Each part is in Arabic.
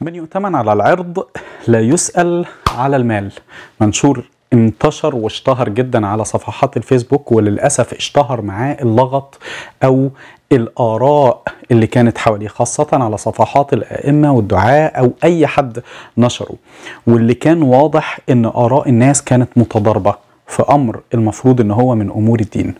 من يؤتمن على العرض لا يسأل على المال منشور انتشر واشتهر جدا على صفحات الفيسبوك وللأسف اشتهر معاه اللغط أو الآراء اللي كانت حواليه خاصة على صفحات الأئمة والدعاة أو أي حد نشره واللي كان واضح أن آراء الناس كانت متضاربة في أمر المفروض أن هو من أمور الدين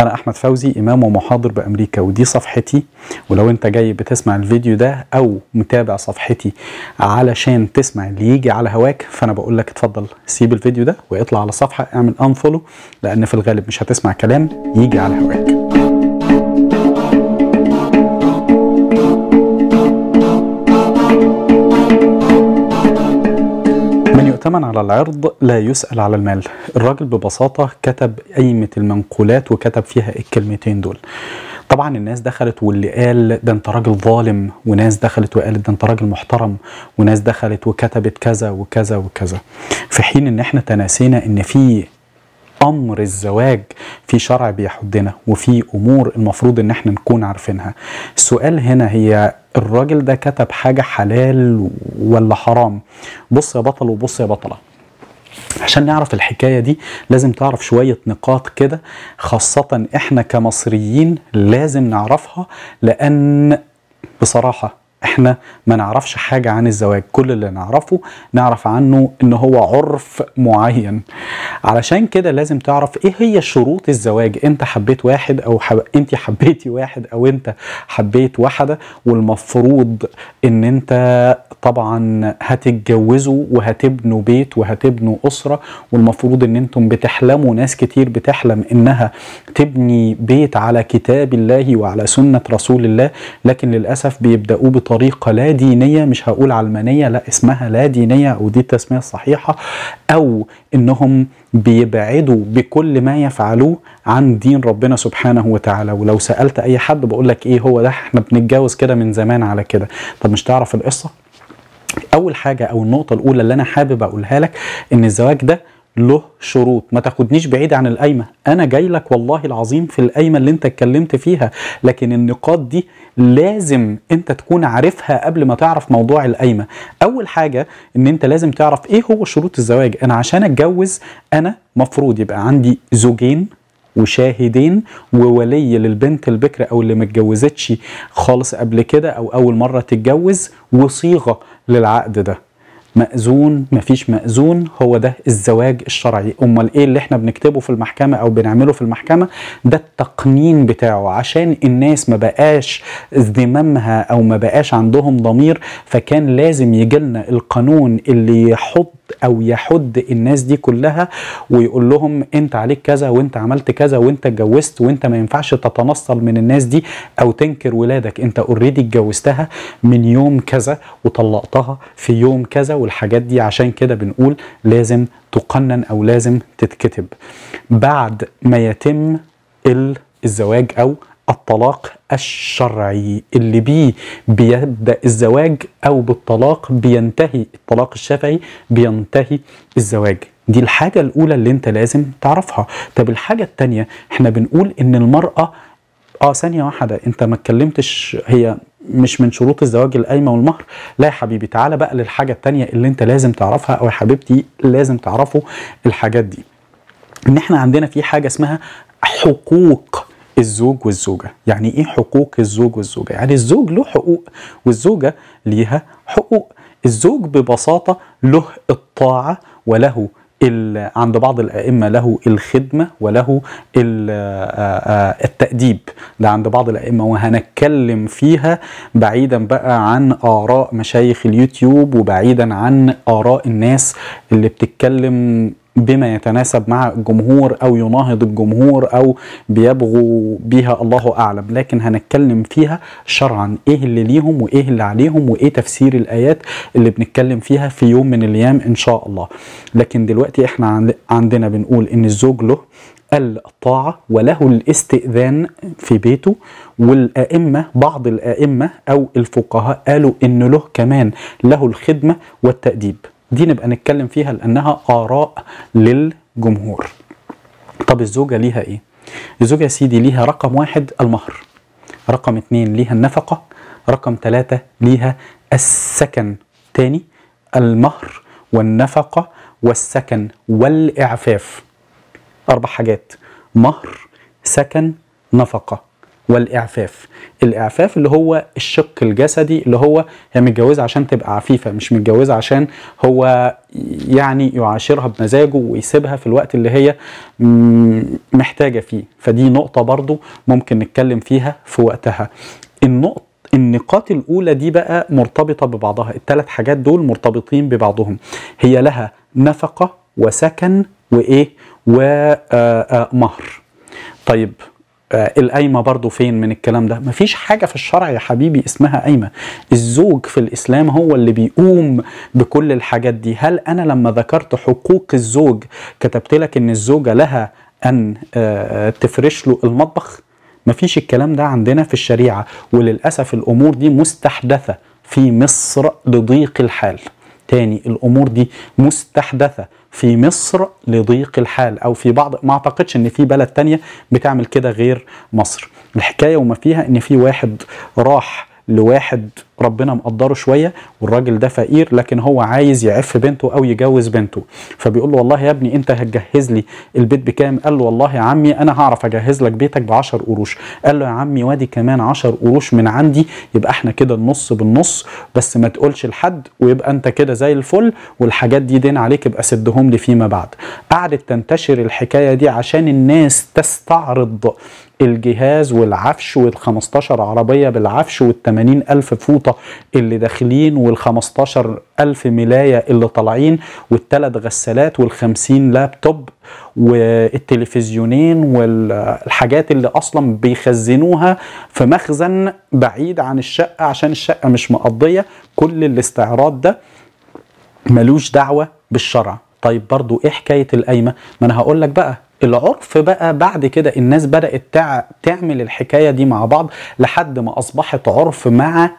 انا احمد فوزي امام ومحاضر بامريكا ودي صفحتي ولو انت جاي بتسمع الفيديو ده او متابع صفحتي علشان تسمع اللي يجي على هواك فانا بقول لك اتفضل سيب الفيديو ده واطلع على صفحه اعمل انفولو لان في الغالب مش هتسمع كلام يجي على هواك الثمن على العرض لا يسأل على المال الراجل ببساطة كتب قايمة المنقولات وكتب فيها الكلمتين دول طبعا الناس دخلت واللي قال ده انت راجل ظالم وناس دخلت وقالت ده انت راجل محترم وناس دخلت وكتبت كذا وكذا وكذا في حين ان احنا تناسينا ان في امر الزواج في شرع بيحدنا وفي امور المفروض ان احنا نكون عارفينها السؤال هنا هي الراجل ده كتب حاجه حلال ولا حرام بص يا بطل وبص يا بطله عشان نعرف الحكاية دي لازم تعرف شوية نقاط كده خاصة احنا كمصريين لازم نعرفها لأن بصراحة احنا ما نعرفش حاجة عن الزواج كل اللي نعرفه نعرف عنه ان هو عرف معين علشان كده لازم تعرف ايه هي شروط الزواج انت حبيت واحد او حب... انت حبيتي واحد او انت حبيت واحدة والمفروض ان انت طبعا هتتجوزوا وهتبنوا بيت وهتبنوا أسرة والمفروض ان انتم بتحلموا ناس كتير بتحلم انها تبني بيت على كتاب الله وعلى سنة رسول الله لكن للأسف بيبدأوا بطريقة بطريقه لا دينيه مش هقول علمانيه لا اسمها لا دينيه ودي التسميه الصحيحه او انهم بيبعدوا بكل ما يفعلوه عن دين ربنا سبحانه وتعالى ولو سالت اي حد بقول لك ايه هو ده احنا بنتجاوز كده من زمان على كده طب مش تعرف القصه اول حاجه او النقطه الاولى اللي انا حابب اقولها لك ان الزواج ده له شروط ما تاخدنيش بعيد عن القايمه انا جاي لك والله العظيم في القايمه اللي انت اتكلمت فيها لكن النقاط دي لازم انت تكون عارفها قبل ما تعرف موضوع القايمه اول حاجه ان انت لازم تعرف ايه هو شروط الزواج انا عشان اتجوز انا مفروض يبقى عندي زوجين وشاهدين وولي للبنت البكر او اللي ما اتجوزتش خالص قبل كده او اول مره تتجوز وصيغه للعقد ده مأذون مفيش مأذون هو ده الزواج الشرعي امال ايه اللي احنا بنكتبه في المحكمة او بنعمله في المحكمة ده التقنين بتاعه عشان الناس ما بقاش ذممها او ما بقاش عندهم ضمير فكان لازم يجي القانون اللي يحط او يحد الناس دي كلها ويقول لهم انت عليك كذا وانت عملت كذا وانت اتجوزت وانت ما ينفعش تتنصل من الناس دي او تنكر ولادك انت اوريدي اتجوزتها من يوم كذا وطلقتها في يوم كذا والحاجات دي عشان كده بنقول لازم تقنن او لازم تتكتب بعد ما يتم الزواج او الطلاق الشرعي اللي بيه بيبدا الزواج او بالطلاق بينتهي الطلاق الشافعي بينتهي الزواج دي الحاجه الاولى اللي انت لازم تعرفها طب الحاجه الثانيه احنا بنقول ان المراه اه ثانيه واحده انت ما اتكلمتش هي مش من شروط الزواج القايمه والمهر لا يا حبيبي تعالى بقى للحاجه الثانيه اللي انت لازم تعرفها او يا حبيبتي لازم تعرفوا الحاجات دي ان احنا عندنا في حاجه اسمها حقوق الزوج والزوجه يعني ايه حقوق الزوج والزوجه يعني الزوج له حقوق والزوجه ليها حقوق الزوج ببساطه له الطاعه وله عند بعض الائمه له الخدمه وله آه، آه، التاديب ده عند بعض الائمه وهنتكلم فيها بعيدا بقى عن اراء مشايخ اليوتيوب وبعيدا عن اراء الناس اللي بتتكلم بما يتناسب مع الجمهور او يناهض الجمهور او بيبغوا بيها الله اعلم لكن هنتكلم فيها شرعا ايه اللي ليهم وايه اللي عليهم وايه تفسير الايات اللي بنتكلم فيها في يوم من الايام ان شاء الله لكن دلوقتي احنا عندنا بنقول ان الزوج له الطاعة وله الاستئذان في بيته والأئمة بعض الأئمة أو الفقهاء قالوا إن له كمان له الخدمة والتأديب دي نبقى نتكلم فيها لانها اراء للجمهور طب الزوجه ليها ايه الزوجه يا سيدي ليها رقم واحد المهر رقم اتنين ليها النفقه رقم ثلاثة ليها السكن تاني المهر والنفقة والسكن والإعفاف أربع حاجات مهر سكن نفقة والاعفاف الاعفاف اللي هو الشق الجسدي اللي هو هي متجوزه عشان تبقى عفيفه مش متجوزه عشان هو يعني يعاشرها بمزاجه ويسيبها في الوقت اللي هي محتاجه فيه فدي نقطه برضو ممكن نتكلم فيها في وقتها النقطه النقاط الأولى دي بقى مرتبطة ببعضها الثلاث حاجات دول مرتبطين ببعضهم هي لها نفقة وسكن وإيه ومهر طيب آه القايمة برضو فين من الكلام ده مفيش حاجة في الشرع يا حبيبي اسمها قايمة الزوج في الإسلام هو اللي بيقوم بكل الحاجات دي هل أنا لما ذكرت حقوق الزوج كتبت لك إن الزوجة لها أن آه تفرش له المطبخ مفيش الكلام ده عندنا في الشريعة وللأسف الأمور دي مستحدثة في مصر لضيق الحال تاني الأمور دي مستحدثة في مصر لضيق الحال او في بعض ما اعتقدش ان في بلد تانية بتعمل كده غير مصر الحكايه وما فيها ان في واحد راح لواحد ربنا مقدره شويه والراجل ده فقير لكن هو عايز يعف بنته او يجوز بنته فبيقول له والله يا ابني انت هتجهز لي البيت بكام قال له والله يا عمي انا هعرف اجهز لك بيتك ب 10 قروش قال له يا عمي وادي كمان 10 قروش من عندي يبقى احنا كده النص بالنص بس ما تقولش لحد ويبقى انت كده زي الفل والحاجات دي دين عليك يبقى سدهم لي فيما بعد قعدت تنتشر الحكايه دي عشان الناس تستعرض الجهاز والعفش وال15 عربيه بالعفش وال80 الف فوطه اللي داخلين وال15 الف ملايه اللي طالعين والثلاث غسالات وال50 لابتوب والتلفزيونين والحاجات اللي اصلا بيخزنوها في مخزن بعيد عن الشقه عشان الشقه مش مقضيه كل الاستعراض ده ملوش دعوه بالشرع طيب برضو ايه حكايه القايمه ما انا هقول لك بقى العرف بقى بعد كده الناس بدأت تع... تعمل الحكاية دي مع بعض لحد ما أصبحت عرف مع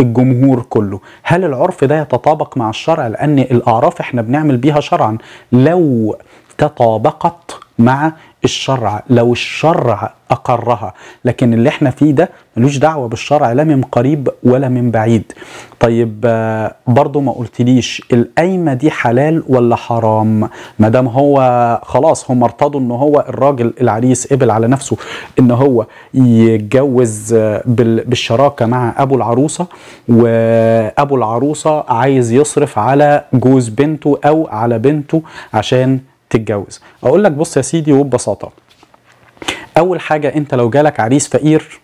الجمهور كله هل العرف ده يتطابق مع الشرع لأن الأعراف احنا بنعمل بيها شرعا لو تطابقت مع الشرع لو الشرع اقرها لكن اللي احنا فيه ده ملوش دعوه بالشرع لا من قريب ولا من بعيد طيب آه، برضو ما قلتليش القايمه دي حلال ولا حرام ما دام هو خلاص هم ارتضوا ان هو الراجل العريس قبل على نفسه ان هو يتجوز آه، بالشراكه مع ابو العروسه وابو العروسه عايز يصرف على جوز بنته او على بنته عشان تتجوز اقول لك بص يا سيدي وببساطه اول حاجه انت لو جالك عريس فقير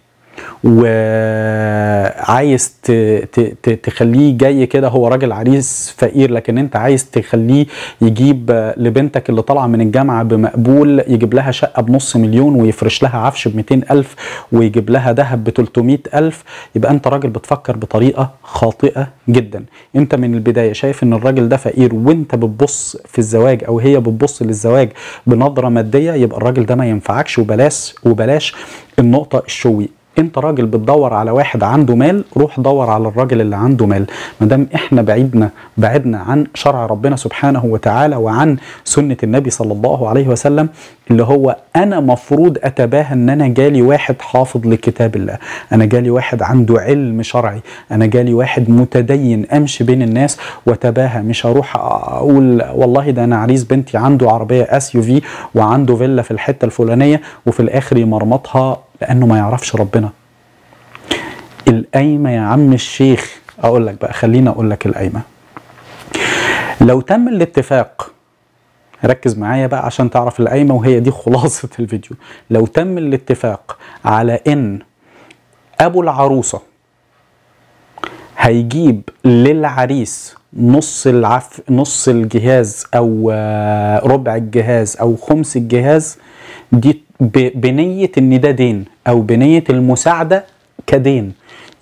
وعايز تخليه جاي كده هو راجل عريس فقير لكن انت عايز تخليه يجيب لبنتك اللي طالعه من الجامعه بمقبول يجيب لها شقه بنص مليون ويفرش لها عفش ب ألف ويجيب لها ذهب ب ألف يبقى انت راجل بتفكر بطريقه خاطئه جدا انت من البدايه شايف ان الراجل ده فقير وانت بتبص في الزواج او هي بتبص للزواج بنظره ماديه يبقى الراجل ده ما ينفعكش وبلاش وبلاش النقطه الشوي انت راجل بتدور على واحد عنده مال روح دور على الراجل اللي عنده مال ما دام احنا بعيدنا بعدنا عن شرع ربنا سبحانه وتعالى وعن سنه النبي صلى الله عليه وسلم اللي هو انا مفروض اتباهى ان انا جالي واحد حافظ لكتاب الله انا جالي واحد عنده علم شرعي انا جالي واحد متدين امشي بين الناس وتباهى مش هروح اقول والله ده انا عريس بنتي عنده عربيه اس يو في وعنده فيلا في الحته الفلانيه وفي الاخر يمرمطها لانه ما يعرفش ربنا القايمه يا عم الشيخ اقول لك بقى خليني اقول لك القايمه لو تم الاتفاق ركز معايا بقى عشان تعرف القايمه وهي دي خلاصه الفيديو لو تم الاتفاق على ان ابو العروسه هيجيب للعريس نص العف نص الجهاز او آه، ربع الجهاز او خمس الجهاز دي بنية ان ده دين او بنية المساعدة كدين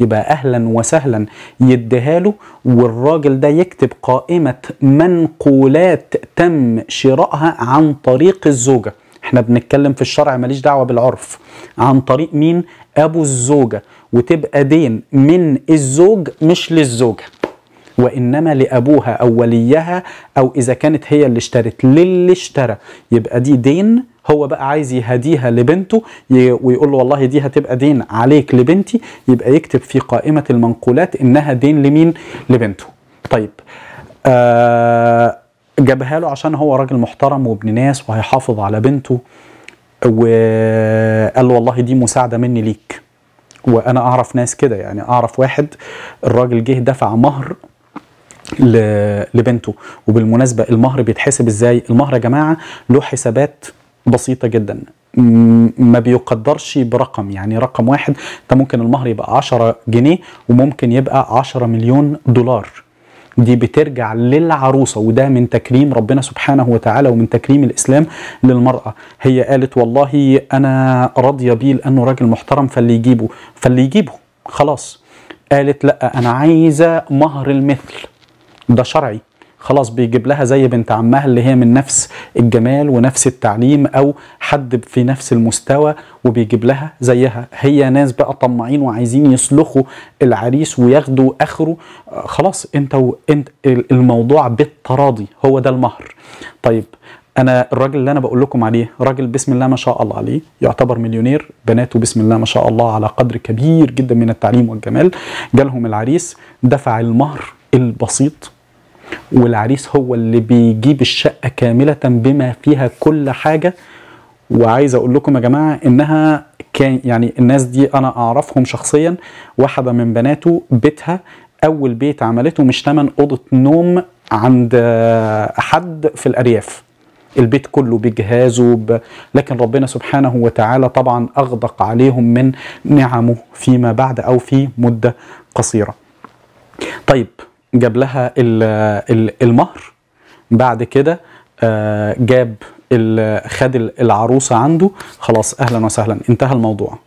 يبقى اهلا وسهلا يديها له والراجل ده يكتب قائمة منقولات تم شرائها عن طريق الزوجة احنا بنتكلم في الشرع ماليش دعوة بالعرف عن طريق مين ابو الزوجة وتبقى دين من الزوج مش للزوجة وإنما لأبوها أو وليها أو إذا كانت هي اللي اشترت للي اشترى يبقى دي دين هو بقى عايز يهديها لبنته ويقول له والله دي هتبقى دين عليك لبنتي يبقى يكتب في قائمة المنقولات إنها دين لمين لبنته طيب آه جابها له عشان هو راجل محترم وابن ناس وهيحافظ على بنته وقال له والله دي مساعدة مني ليك وانا اعرف ناس كده يعني اعرف واحد الراجل جه دفع مهر لبنته وبالمناسبه المهر بيتحسب ازاي المهر يا جماعه له حسابات بسيطه جدا ما بيقدرش برقم يعني رقم واحد انت ممكن المهر يبقى 10 جنيه وممكن يبقى 10 مليون دولار دي بترجع للعروسة وده من تكريم ربنا سبحانه وتعالى ومن تكريم الإسلام للمرأة هي قالت والله أنا راضية بيه لأنه راجل محترم فاللي يجيبه فاللي يجيبه خلاص قالت لا أنا عايزة مهر المثل ده شرعي خلاص بيجيب لها زي بنت عمها اللي هي من نفس الجمال ونفس التعليم او حد في نفس المستوى وبيجيب لها زيها هي ناس بقى طماعين وعايزين يسلخوا العريس وياخدوا اخره خلاص انت وانت الموضوع بالتراضي هو ده المهر طيب انا الراجل اللي انا بقول لكم عليه راجل بسم الله ما شاء الله عليه يعتبر مليونير بناته بسم الله ما شاء الله على قدر كبير جدا من التعليم والجمال جالهم العريس دفع المهر البسيط والعريس هو اللي بيجيب الشقه كامله بما فيها كل حاجه وعايز اقول لكم يا جماعه انها كان يعني الناس دي انا اعرفهم شخصيا واحده من بناته بيتها اول بيت عملته مش تمن اوضه نوم عند حد في الارياف البيت كله بجهازه ب... لكن ربنا سبحانه وتعالى طبعا اغدق عليهم من نعمه فيما بعد او في مده قصيره طيب جاب لها المهر بعد كده آه، جاب خد العروسه عنده خلاص اهلا وسهلا انتهى الموضوع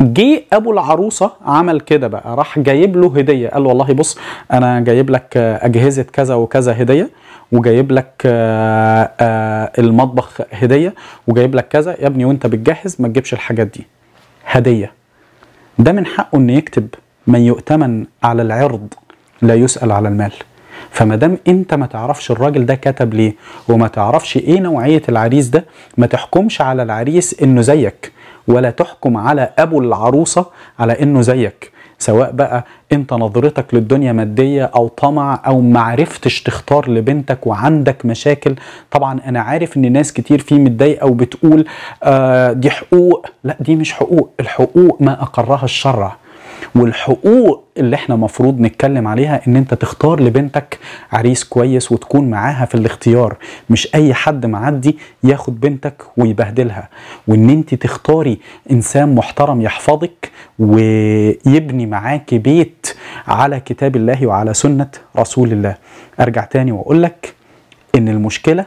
جه ابو العروسه عمل كده بقى راح جايب له هديه قال له والله بص انا جايب لك اجهزه كذا وكذا هديه وجايب لك آه، آه، المطبخ هديه وجايب لك كذا يا ابني وانت بتجهز ما تجيبش الحاجات دي هديه ده من حقه ان يكتب من يؤتمن على العرض لا يسأل على المال فما دام انت ما تعرفش الراجل ده كتب ليه وما تعرفش ايه نوعيه العريس ده ما تحكمش على العريس انه زيك ولا تحكم على ابو العروسه على انه زيك سواء بقى انت نظرتك للدنيا مادية او طمع او معرفتش تختار لبنتك وعندك مشاكل طبعا انا عارف ان ناس كتير فيه متضايقة وبتقول آه دي حقوق لا دي مش حقوق الحقوق ما اقرها الشرع والحقوق اللي احنا مفروض نتكلم عليها ان انت تختار لبنتك عريس كويس وتكون معاها في الاختيار مش اي حد معدي ياخد بنتك ويبهدلها وان انت تختاري انسان محترم يحفظك ويبني معاك بيت على كتاب الله وعلى سنة رسول الله ارجع تاني واقول لك ان المشكلة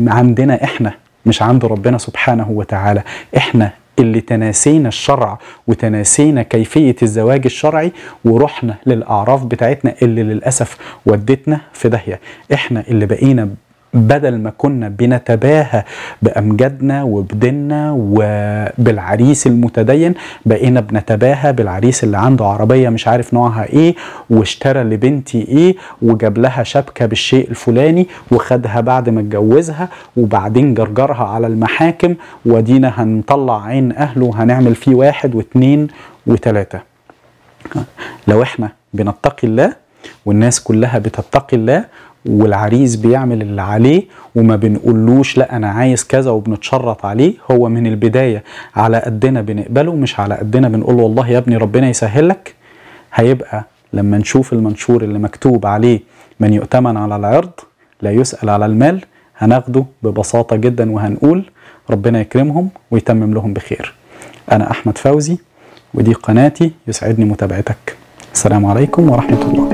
عندنا احنا مش عند ربنا سبحانه وتعالى احنا اللي تناسينا الشرع وتناسينا كيفية الزواج الشرعي ورحنا للأعراف بتاعتنا اللي للأسف ودتنا في داهية احنا اللي بقينا بدل ما كنا بنتباهى بأمجادنا وبديننا وبالعريس المتدين بقينا بنتباهى بالعريس اللي عنده عربية مش عارف نوعها ايه واشترى لبنتي ايه وجاب لها شبكة بالشيء الفلاني وخدها بعد ما اتجوزها وبعدين جرجرها على المحاكم ودينا هنطلع عين اهله وهنعمل فيه واحد واثنين وثلاثه. لو احنا بنتقي الله والناس كلها بتتقي الله والعريس بيعمل اللي عليه وما بنقولوش لا انا عايز كذا وبنتشرط عليه هو من البدايه على قدنا بنقبله مش على قدنا بنقول والله يا ابني ربنا يسهل لك هيبقى لما نشوف المنشور اللي مكتوب عليه من يؤتمن على العرض لا يسأل على المال هناخده ببساطة جدا وهنقول ربنا يكرمهم ويتمم لهم بخير أنا أحمد فوزي ودي قناتي يسعدني متابعتك السلام عليكم ورحمة الله